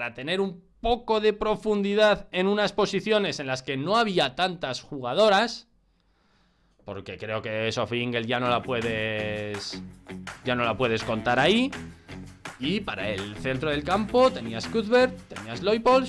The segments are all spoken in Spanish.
para tener un poco de profundidad en unas posiciones en las que no había tantas jugadoras, porque creo que eso él ya no la puedes ya no la puedes contar ahí. Y para el centro del campo tenías Cuthbert, tenías Leupold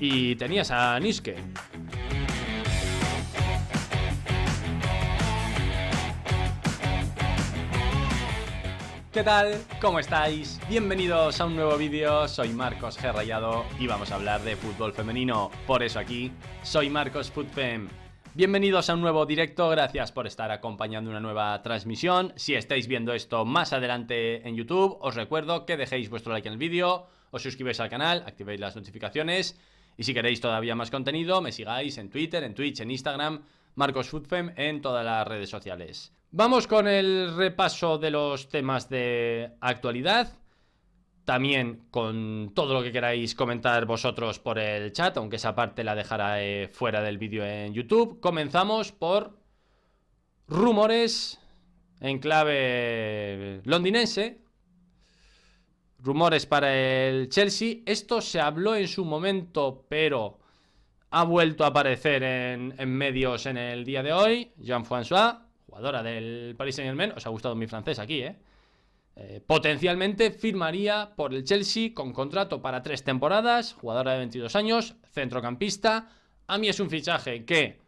y tenías a Niske. ¿Qué tal? ¿Cómo estáis? Bienvenidos a un nuevo vídeo, soy Marcos G. Rayado y vamos a hablar de fútbol femenino, por eso aquí, soy Marcos Footfem. Bienvenidos a un nuevo directo, gracias por estar acompañando una nueva transmisión. Si estáis viendo esto más adelante en YouTube, os recuerdo que dejéis vuestro like en el vídeo, os suscribáis al canal, activéis las notificaciones y si queréis todavía más contenido, me sigáis en Twitter, en Twitch, en Instagram, Marcos Footfem, en todas las redes sociales. Vamos con el repaso de los temas de actualidad. También con todo lo que queráis comentar vosotros por el chat, aunque esa parte la dejaré fuera del vídeo en YouTube. Comenzamos por rumores en clave londinense. Rumores para el Chelsea. Esto se habló en su momento, pero ha vuelto a aparecer en, en medios en el día de hoy. Jean-François jugadora del Paris Saint-Germain, os ha gustado mi francés aquí, ¿eh? eh, potencialmente firmaría por el Chelsea con contrato para tres temporadas, jugadora de 22 años, centrocampista. A mí es un fichaje que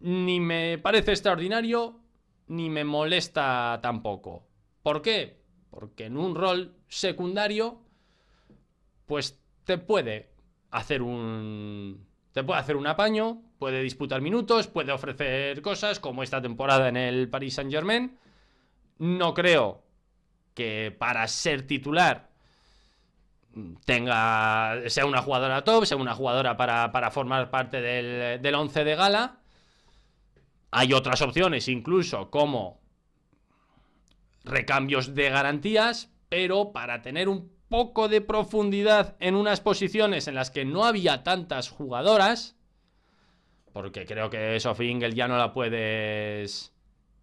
ni me parece extraordinario ni me molesta tampoco. ¿Por qué? Porque en un rol secundario, pues te puede hacer un, te puede hacer un apaño, puede disputar minutos, puede ofrecer cosas, como esta temporada en el Paris Saint-Germain. No creo que para ser titular tenga sea una jugadora top, sea una jugadora para, formar parte del, del once de gala. Hay otras opciones, incluso como recambios de garantías, pero para tener un poco de profundidad en unas posiciones en las que no había tantas jugadoras, porque creo que eso, Ingle ya no la puedes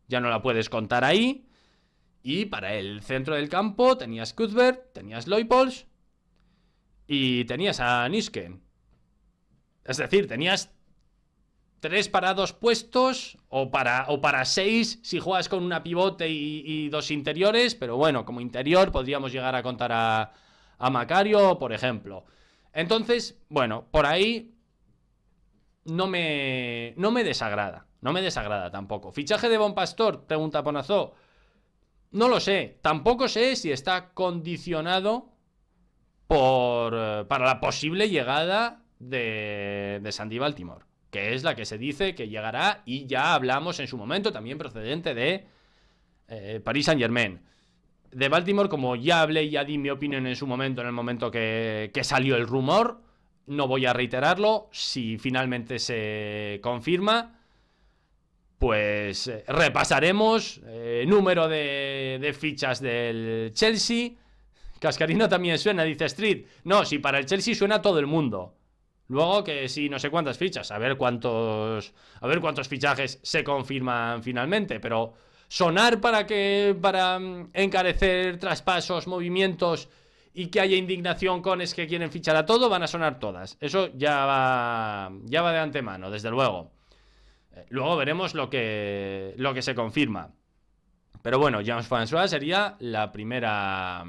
ya no la puedes contar ahí. Y para el centro del campo tenías Cuthbert, tenías Loypols y tenías a Nisken. Es decir, tenías tres para dos puestos o para, o para seis si juegas con una pivote y, dos interiores, pero bueno, como interior podríamos llegar a contar a, Macario, por ejemplo. Entonces, bueno, por ahí no me, no me desagrada, no me desagrada tampoco. Fichaje de Bon Pastor, pregunta Ponazó. No lo sé, tampoco sé si está condicionado por, para la posible llegada de, de Sandy Baltimore que es la que se dice que llegará y ya hablamos en su momento también procedente de París eh, Paris Saint Germain. De Baltimore, como ya hablé y ya di mi opinión en su momento, en el momento que, salió el rumor, no voy a reiterarlo, si finalmente se confirma, pues eh, repasaremos eh, número de fichas del Chelsea. Cascarino también suena, dice Street. No, si para el Chelsea suena todo el mundo. Luego que sí, no sé cuántas fichas, a ver cuántos a ver cuántos fichajes se confirman finalmente, pero sonar para que para mm, encarecer traspasos, movimientos y que haya indignación con es que quieren fichar a todo, van a sonar todas. Eso ya va ya va de antemano, desde luego. Eh, luego veremos lo que lo que se confirma. Pero bueno, James François sería la primera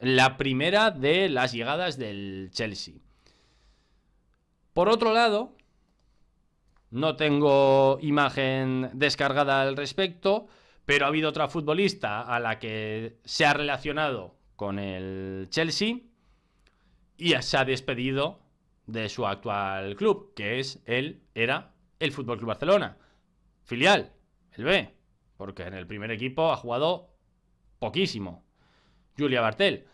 la primera de las llegadas del Chelsea. Por otro lado, no tengo imagen descargada al respecto, pero ha habido otra futbolista a la que se ha relacionado con el Chelsea y se ha despedido de su actual club, que es él, era el Fútbol Club Barcelona, filial, el B, porque en el primer equipo ha jugado poquísimo. Julia Bartel,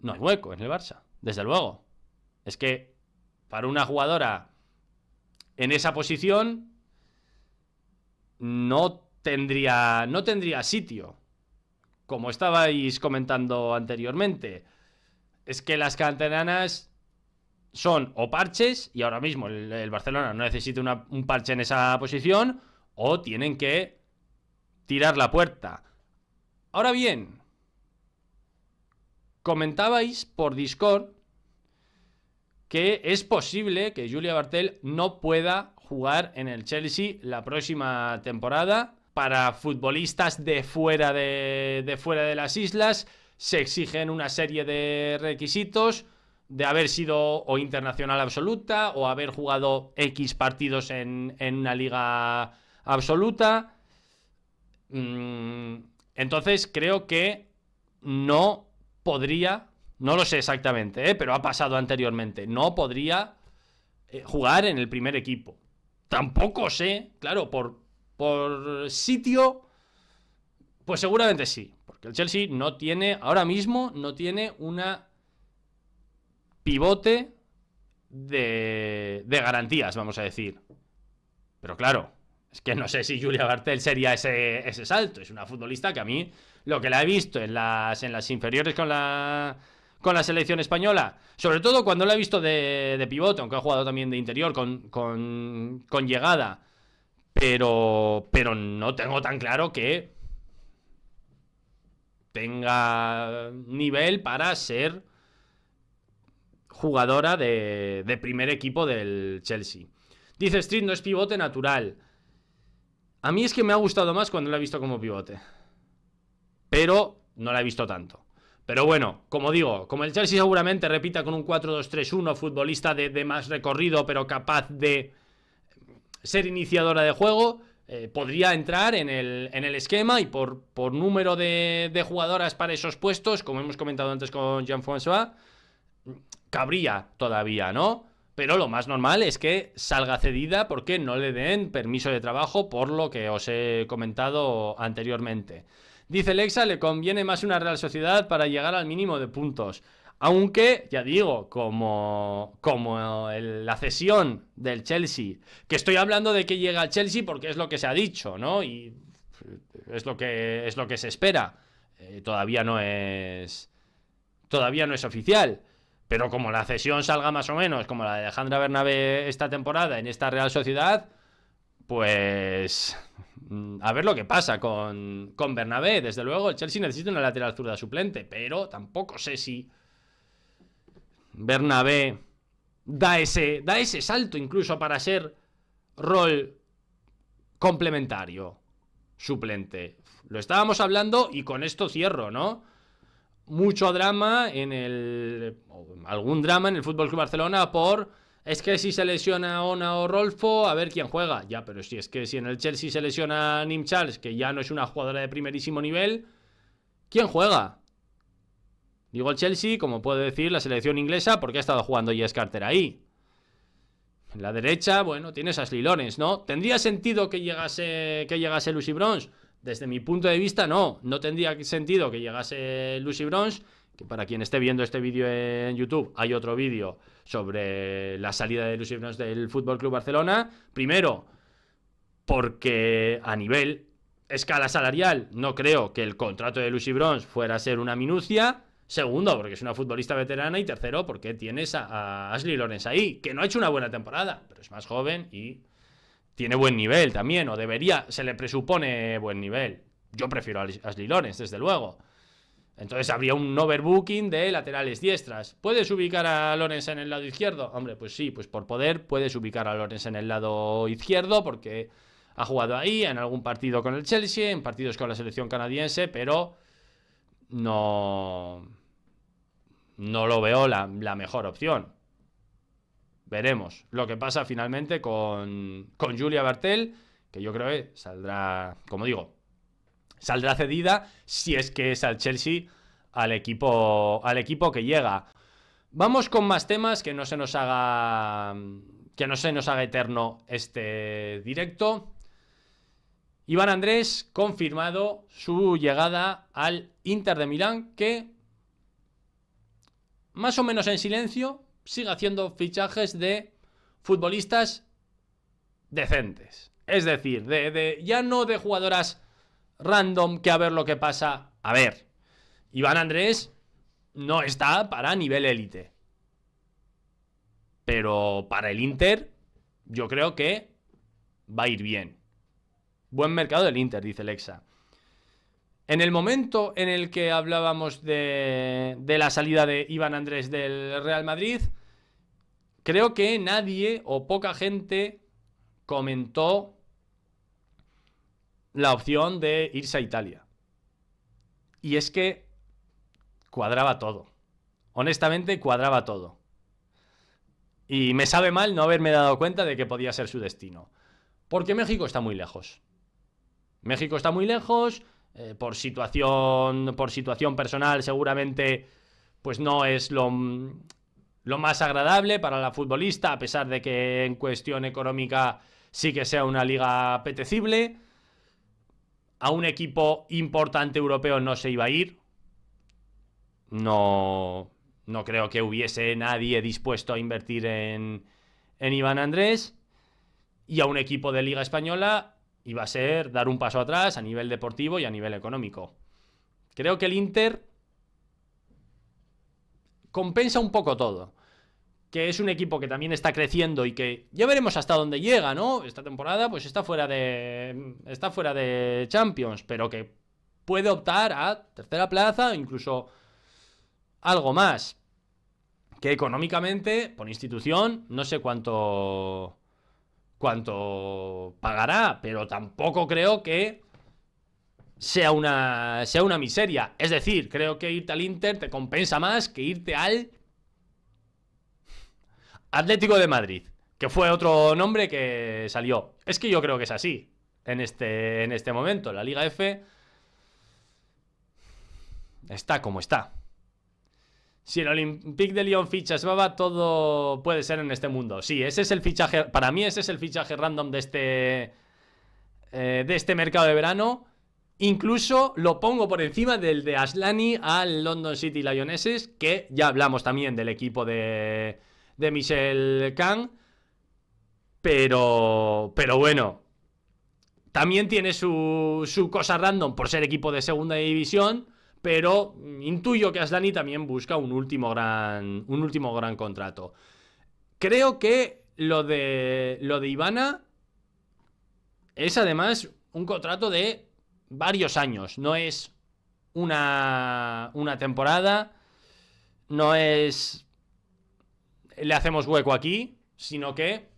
no hay hueco en el Barça, desde luego. Es que para una jugadora en esa posición no tendría, no tendría sitio. Como estabais comentando anteriormente, es que las canteranas son o parches, y ahora mismo el, Barcelona no necesita un parche en esa posición, o tienen que tirar la puerta. Ahora bien, comentabais por Discord que es posible que Julia Bartel no pueda jugar en el Chelsea la próxima temporada. Para futbolistas de fuera de, fuera de las islas se exigen una serie de requisitos de haber sido o internacional absoluta o haber jugado X partidos en, en una liga absoluta. Mm, entonces creo que no podría no lo sé exactamente, ¿eh? pero ha pasado anteriormente. No podría eh, jugar en el primer equipo. Tampoco sé, claro, por, por sitio, pues seguramente sí. Porque el Chelsea no tiene, ahora mismo, no tiene una pivote de, de garantías, vamos a decir. Pero claro, es que no sé si Julia Bartel sería ese, ese salto. Es una futbolista que a mí lo que la he visto en las, en las inferiores con la con la selección española. Sobre todo cuando la he visto de, pivote, aunque ha jugado también de interior con, llegada. Pero, pero no tengo tan claro que tenga nivel para ser jugadora de, de, primer equipo del Chelsea. Dice Street no es pivote natural. A mí es que me ha gustado más cuando la he visto como pivote. Pero no la he visto tanto. Pero bueno, como digo, como el Chelsea seguramente repita con un 4-2-3-1, futbolista de, más recorrido, pero capaz de ser iniciadora de juego, eh, podría entrar en el, esquema y por, número de, de, jugadoras para esos puestos, como hemos comentado antes con Jean-François, cabría todavía, ¿no? Pero lo más normal es que salga cedida porque no le den permiso de trabajo por lo que os he comentado anteriormente. Dice Lexa, le conviene más una Real Sociedad para llegar al mínimo de puntos. Aunque, ya digo, como, como la cesión del Chelsea, que estoy hablando de que llega al Chelsea porque es lo que se ha dicho, ¿no? Y es lo que, es lo que se espera. Eh, todavía no es. Todavía no es oficial. Pero como la cesión salga más o menos, como la de Alejandra Bernabé esta temporada en esta Real Sociedad, pues Mm, a ver lo que pasa con, Bernabé. Desde luego, el Chelsea necesita una lateral zurda suplente, pero tampoco sé si Bernabé da ese, da ese salto incluso para ser rol complementario, suplente. Lo estábamos hablando y con esto cierro, ¿no? Mucho drama en el. algún drama en el Fútbol Club Barcelona por es que si se lesiona Ona o Rolfo, a ver quién juega. Ya, pero si es que si en el Chelsea se lesiona Nim Charles, que ya no es una jugadora de primerísimo nivel, ¿quién juega? Digo el Chelsea, como puede decir la selección inglesa, porque ha estado jugando Jess Carter ahí. En la derecha, bueno, tiene esas lilones, ¿no? ¿Tendría sentido que llegase, que llegase Lucy Bronze? Desde mi punto de vista, no. No tendría sentido que llegase Lucy Bronze para quien esté viendo este vídeo en YouTube, hay otro vídeo sobre la salida de Lucy Ibnos del Fútbol Club Barcelona. Primero, porque a nivel escala salarial no creo que el contrato de Lucy Bronze fuera a ser una minucia. Segundo, porque es una futbolista veterana. Y tercero, porque tienes a, Ashley Lawrence ahí, que no ha hecho una buena temporada, pero es más joven y tiene buen nivel también, o debería, se le presupone buen nivel. Yo prefiero a Ashley Lawrence, desde luego. Entonces habría un overbooking de laterales diestras. ¿Puedes ubicar a Lorenz en el lado izquierdo? Hombre, pues sí, pues por poder puedes ubicar a Lorenz en el lado izquierdo porque ha jugado ahí en algún partido con el Chelsea, en partidos con la selección canadiense, pero no, no lo veo la, mejor opción. Veremos lo que pasa finalmente con, con Julia Bartel, que yo creo que saldrá, como digo, saldrá cedida si es que es al Chelsea, al equipo, al equipo que llega. Vamos con más temas que no se nos haga que no se nos haga eterno este directo. Iván Andrés confirmado su llegada al Inter de Milán que más o menos en silencio sigue haciendo fichajes de futbolistas decentes. Es decir, ya no de jugadoras random que a ver lo que pasa. A ver, Iván Andrés no está para nivel élite. Pero para el Inter, yo creo que va a ir bien. Buen mercado del Inter, dice Alexa. En el momento en el que hablábamos de, de, la salida de Iván Andrés del Real Madrid, creo que nadie o poca gente comentó la opción de irse a Italia. Y es que cuadraba todo. Honestamente, cuadraba todo. Y me sabe mal no haberme dado cuenta de que podía ser su destino. Porque México está muy lejos. México está muy lejos, eh, por situación por situación personal seguramente pues no es lo, lo más agradable para la futbolista, a pesar de que en cuestión económica sí que sea una liga apetecible a un equipo importante europeo no se iba a ir. No, no creo que hubiese nadie dispuesto a invertir en, en Iván Andrés. Y a un equipo de Liga Española iba a ser dar un paso atrás a nivel deportivo y a nivel económico. Creo que el Inter compensa un poco todo que es un equipo que también está creciendo y que ya veremos hasta dónde llega, ¿no? Esta temporada pues está fuera de está fuera de Champions, pero que puede optar a tercera plaza o incluso algo más. Que económicamente, por institución, no sé cuánto cuánto pagará, pero tampoco creo que sea una sea una miseria, es decir, creo que irte al Inter te compensa más que irte al Atlético de Madrid, que fue otro nombre que salió. Es que yo creo que es así en este, en este momento. La Liga F está como está. Si el Olympique de Lyon ficha va todo puede ser en este mundo. Sí, ese es el fichaje. Para mí, ese es el fichaje random de este. Eh, de este mercado de verano. Incluso lo pongo por encima del de Aslani al London City Lionesses, que ya hablamos también del equipo de, de Michel Khan. Pero, pero bueno, también tiene su, su cosa random por ser equipo de segunda división. Pero intuyo que Aslani también busca un último gran, un último gran contrato. Creo que lo de, lo de Ivana es además un contrato de varios años. No es una, una temporada, no es le hacemos hueco aquí, sino que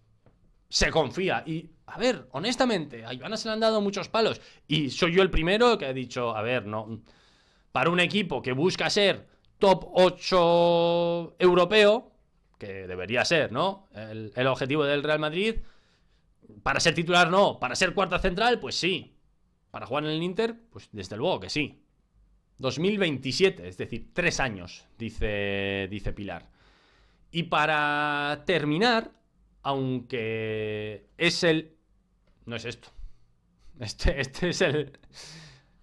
se confía. Y, a ver, honestamente, a Ivana se le han dado muchos palos. Y soy yo el primero que ha dicho, a ver, no. Para un equipo que busca ser top 8 europeo, que debería ser, ¿no? El, objetivo del Real Madrid. Para ser titular, no. Para ser cuarta central, pues sí. Para jugar en el Inter, pues desde luego que sí. 2027, es decir, tres años, dice, dice Pilar. Y para terminar, aunque es el... No es esto. Este, este, es el...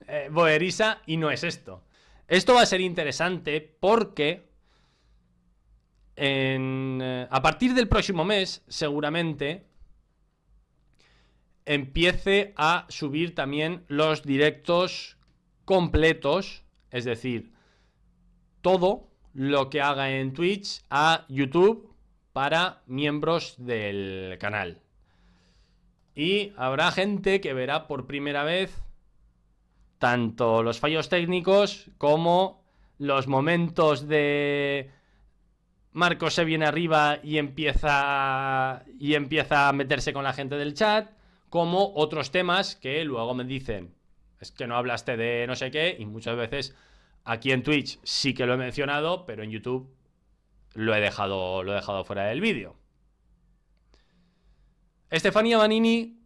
Eh, Boerisa y no es esto. Esto va a ser interesante porque eh, a partir del próximo mes seguramente empiece a subir también los directos completos, es decir, todo lo que haga en Twitch a YouTube para miembros del canal. Y habrá gente que verá por primera vez tanto los fallos técnicos como los momentos de Marco se viene arriba y empieza y empieza a meterse con la gente del chat, como otros temas que luego me dicen, es que no hablaste de no sé qué y muchas veces Aquí en Twitch sí que lo he mencionado, pero en YouTube lo he dejado, lo he dejado fuera del vídeo. Estefanía Manini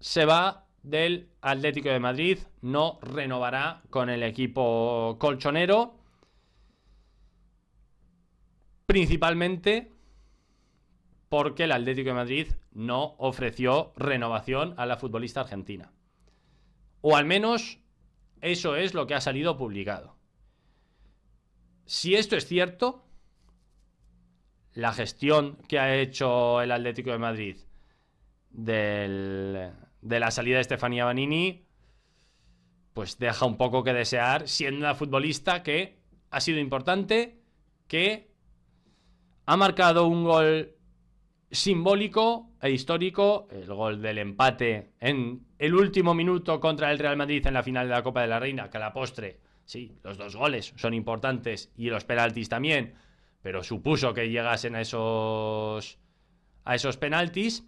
se va del Atlético de Madrid, no renovará con el equipo colchonero. Principalmente porque el Atlético de Madrid no ofreció renovación a la futbolista argentina. O al menos eso es lo que ha salido publicado. Si esto es cierto, la gestión que ha hecho el Atlético de Madrid de la salida de Estefanía Banini, pues deja un poco que desear, siendo una futbolista que ha sido importante, que ha marcado un gol simbólico e histórico, el gol del empate en el último minuto contra el Real Madrid en la final de la Copa de la Reina, que a la postre, sí, los dos goles son importantes y los penaltis también, pero supuso que llegasen a esos, a esos penaltis.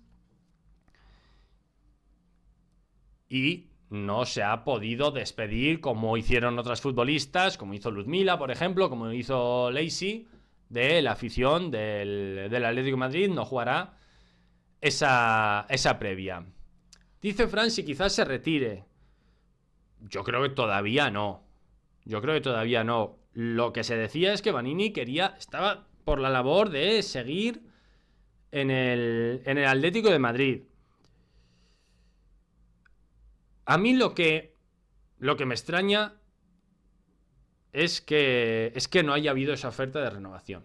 Y no se ha podido despedir como hicieron otras futbolistas, como hizo Ludmila, por ejemplo, como hizo Lacey, de la afición del, del Atlético Madrid. No jugará esa, esa previa. Dice Fran si quizás se retire. Yo creo que todavía no. Yo creo que todavía no. Lo que se decía es que Vanini quería, estaba por la labor de seguir en el, en el Atlético de Madrid. A mí lo que, lo que me extraña es que, es que no haya habido esa oferta de renovación.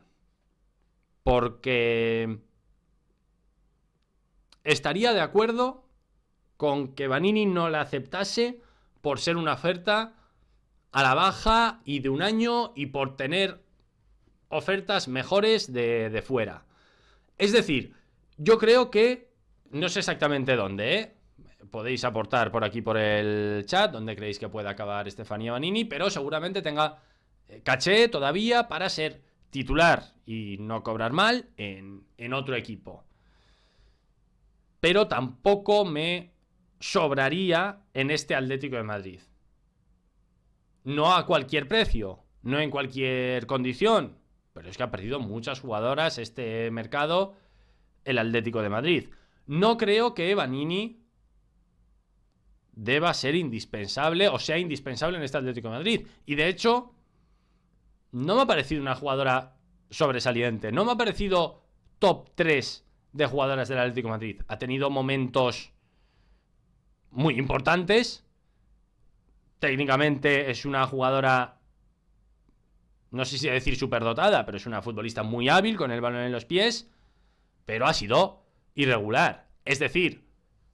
Porque estaría de acuerdo con que Vanini no la aceptase por ser una oferta a la baja y de un año y por tener ofertas mejores de, fuera. Es decir, yo creo que, no sé exactamente dónde, ¿eh? podéis aportar por aquí por el chat donde creéis que puede acabar Estefanía Vanini, pero seguramente tenga eh, caché todavía para ser titular y no cobrar mal en, en otro equipo. Pero tampoco me sobraría en este Atlético de Madrid. No a cualquier precio, no en cualquier condición, pero es que ha perdido muchas jugadoras este mercado el Atlético de Madrid. No creo que Evanini deba ser indispensable o sea indispensable en este Atlético de Madrid. Y de hecho, no me ha parecido una jugadora sobresaliente, no me ha parecido top 3 de jugadoras del Atlético de Madrid. Ha tenido momentos muy importantes. Técnicamente es una jugadora, no sé si decir superdotada, pero es una futbolista muy hábil con el balón en los pies, pero ha sido irregular. Es decir,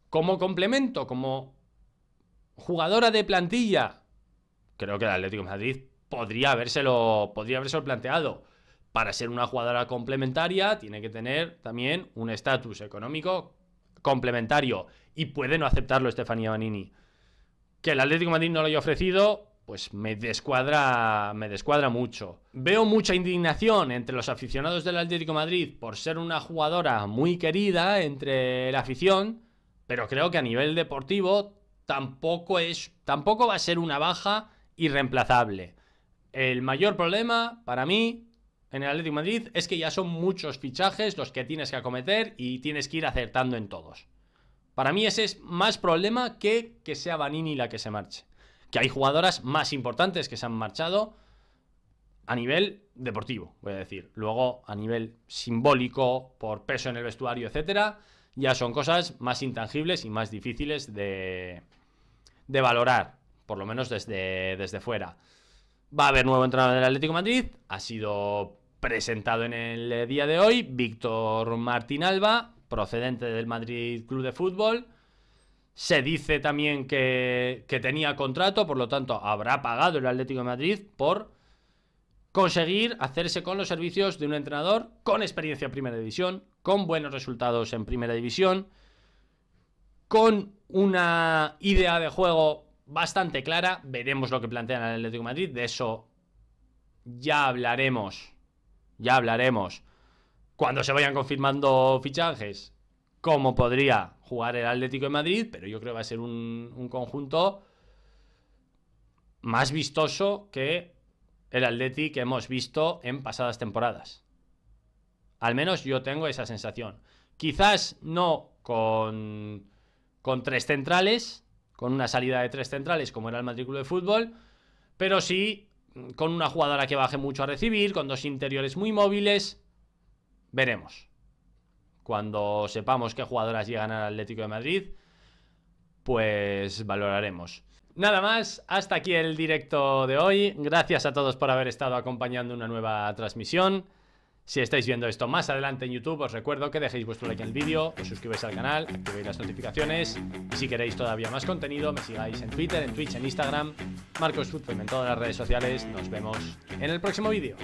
como complemento, como jugadora de plantilla, creo que el Atlético de Madrid podría habérselo, podría planteado. Para ser una jugadora complementaria tiene que tener también un estatus económico complementario y puede no aceptarlo Estefanía Vanini Que el Atlético Madrid no lo haya ofrecido, pues me descuadra, me descuadra mucho. Veo mucha indignación entre los aficionados del Atlético Madrid por ser una jugadora muy querida entre la afición, pero creo que a nivel deportivo tampoco es tampoco va a ser una baja irreemplazable. El mayor problema para mí en el Atlético de Madrid es que ya son muchos fichajes los que tienes que acometer y tienes que ir acertando en todos. Para mí ese es más problema que que sea Vanini la que se marche. Que hay jugadoras más importantes que se han marchado a nivel deportivo, voy a decir. Luego a nivel simbólico, por peso en el vestuario, etcétera, ya son cosas más intangibles y más difíciles de, de valorar, por lo menos desde, desde fuera. Va a haber nuevo entrenador del Atlético de Madrid. Ha sido presentado en el día de hoy, Víctor Martín Alba, procedente del Madrid Club de Fútbol. Se dice también que, tenía contrato, por lo tanto habrá pagado el Atlético de Madrid por conseguir hacerse con los servicios de un entrenador con experiencia en primera división, con buenos resultados en primera división, con una idea de juego bastante clara. Veremos lo que plantean el Atlético de Madrid, de eso ya hablaremos ya hablaremos cuando se vayan confirmando fichajes cómo podría jugar el Atlético de Madrid, pero yo creo que va a ser un, conjunto más vistoso que el Atlético que hemos visto en pasadas temporadas. Al menos yo tengo esa sensación. Quizás no con, con tres centrales, con una salida de tres centrales como era el matrícula de fútbol, pero sí con una jugadora que baje mucho a recibir, con dos interiores muy móviles. Veremos. Cuando sepamos qué jugadoras llegan al Atlético de Madrid, pues valoraremos. Nada más, hasta aquí el directo de hoy. Gracias a todos por haber estado acompañando una nueva transmisión. Si estáis viendo esto más adelante en YouTube, os recuerdo que dejéis vuestro like en el vídeo, os suscribáis al canal, activéis las notificaciones y si queréis todavía más contenido, me sigáis en Twitter, en Twitch, en Instagram, Marcos Fútbol pues en todas las redes sociales. Nos vemos en el próximo vídeo.